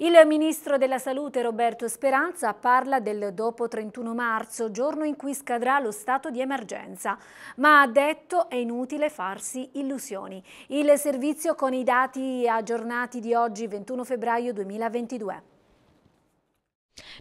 Il ministro della Salute Roberto Speranza parla del dopo 31 marzo, giorno in cui scadrà lo stato di emergenza, ma ha detto è inutile farsi illusioni. Il servizio con i dati aggiornati di oggi 21 febbraio 2022.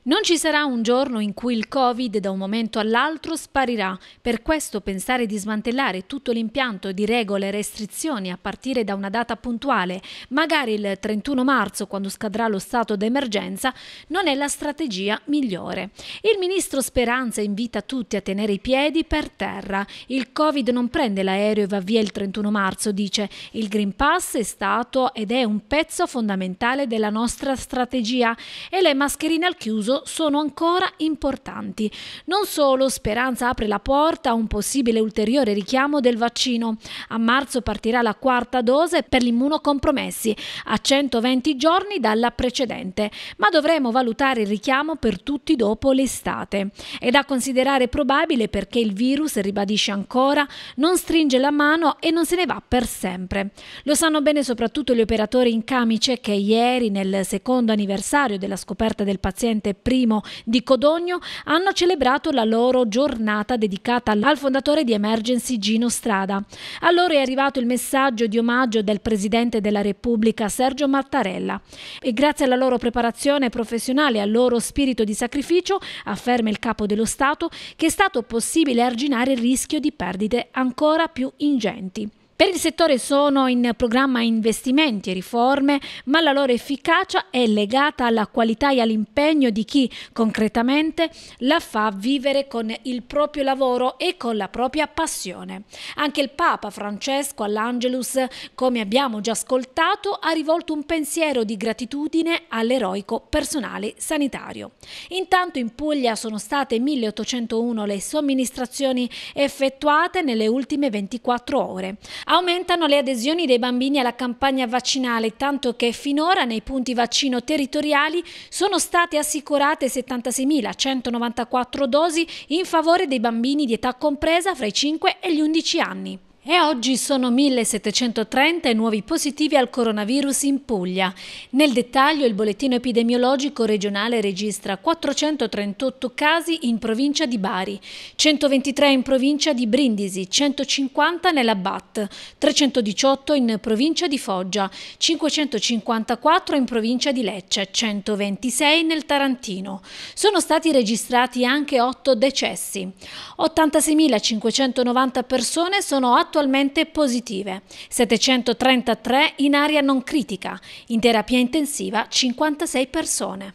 Non ci sarà un giorno in cui il Covid da un momento all'altro sparirà, per questo pensare di smantellare tutto l'impianto di regole e restrizioni a partire da una data puntuale, magari il 31 marzo quando scadrà lo stato d'emergenza, non è la strategia migliore. Il ministro Speranza invita tutti a tenere i piedi per terra. Il Covid non prende l'aereo e va via il 31 marzo, dice. Il Green Pass è stato ed è un pezzo fondamentale della nostra strategia e le mascherine al chiuso dell'uso sono ancora importanti. Non solo Speranza apre la porta a un possibile ulteriore richiamo del vaccino. A marzo partirà la quarta dose per gli immunocompromessi a 120 giorni dalla precedente, ma dovremo valutare il richiamo per tutti dopo l'estate. È da considerare probabile perché il virus, ribadisce ancora, non stringe la mano e non se ne va per sempre. Lo sanno bene soprattutto gli operatori in camice che ieri, nel secondo anniversario della scoperta del paziente i di Codogno hanno celebrato la loro giornata dedicata al fondatore di Emergency Gino Strada. A loro è arrivato il messaggio di omaggio del Presidente della Repubblica Sergio Mattarella e grazie alla loro preparazione professionale e al loro spirito di sacrificio, afferma il Capo dello Stato, che è stato possibile arginare il rischio di perdite ancora più ingenti. Per il settore sono in programma investimenti e riforme, ma la loro efficacia è legata alla qualità e all'impegno di chi concretamente la fa vivere con il proprio lavoro e con la propria passione. Anche il Papa Francesco all'Angelus, come abbiamo già ascoltato, ha rivolto un pensiero di gratitudine all'eroico personale sanitario. Intanto in Puglia sono state 1801 le somministrazioni effettuate nelle ultime 24 ore. Aumentano le adesioni dei bambini alla campagna vaccinale, tanto che finora nei punti vaccino territoriali sono state assicurate 76.194 dosi in favore dei bambini di età compresa fra i 5 e gli 11 anni. E oggi sono 1730 i nuovi positivi al coronavirus in Puglia. Nel dettaglio il bollettino epidemiologico regionale registra 438 casi in provincia di Bari, 123 in provincia di Brindisi, 150 nella BAT, 318 in provincia di Foggia, 554 in provincia di Lecce, 126 nel Tarantino. Sono stati registrati anche 8 decessi. 86.590 persone sono attualmente attualmente positive, 733 in area non critica, in terapia intensiva 56 persone.